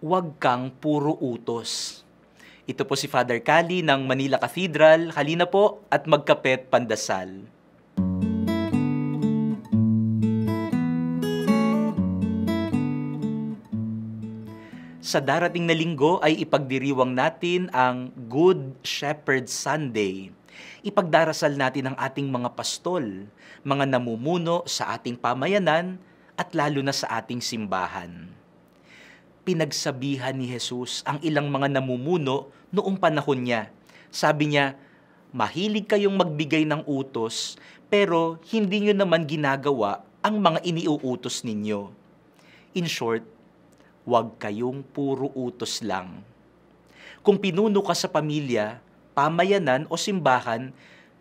huwag kang puro utos. Ito po si Father Kali ng Manila Cathedral. Halina po at magkapet pandasal. Sa darating na linggo ay ipagdiriwang natin ang Good Shepherd Sunday. Ipagdarasal natin ang ating mga pastol, mga namumuno sa ating pamayanan at lalo na sa ating simbahan pinagsabihan ni Jesus ang ilang mga namumuno noong panahon niya. Sabi niya, mahilig kayong magbigay ng utos, pero hindi nyo naman ginagawa ang mga iniuutos ninyo. In short, huwag kayong puro utos lang. Kung pinuno ka sa pamilya, pamayanan o simbahan,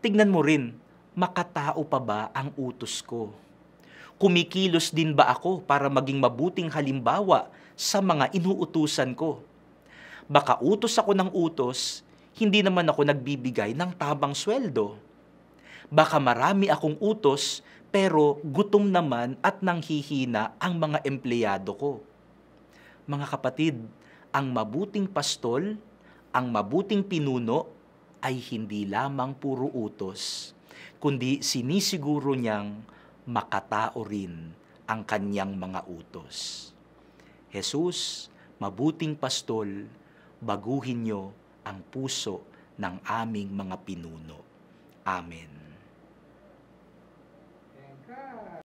tignan mo rin, makatao pa ba ang utos ko? kumikilos din ba ako para maging mabuting halimbawa sa mga inuutusan ko? Baka utos ako ng utos, hindi naman ako nagbibigay ng tabang sweldo. Baka marami akong utos, pero gutom naman at nanghihina ang mga empleyado ko. Mga kapatid, ang mabuting pastol, ang mabuting pinuno ay hindi lamang puro utos, kundi sinisiguro niyang makatao rin ang kanyang mga utos. Jesus, mabuting pastol, baguhin niyo ang puso ng aming mga pinuno. Amen.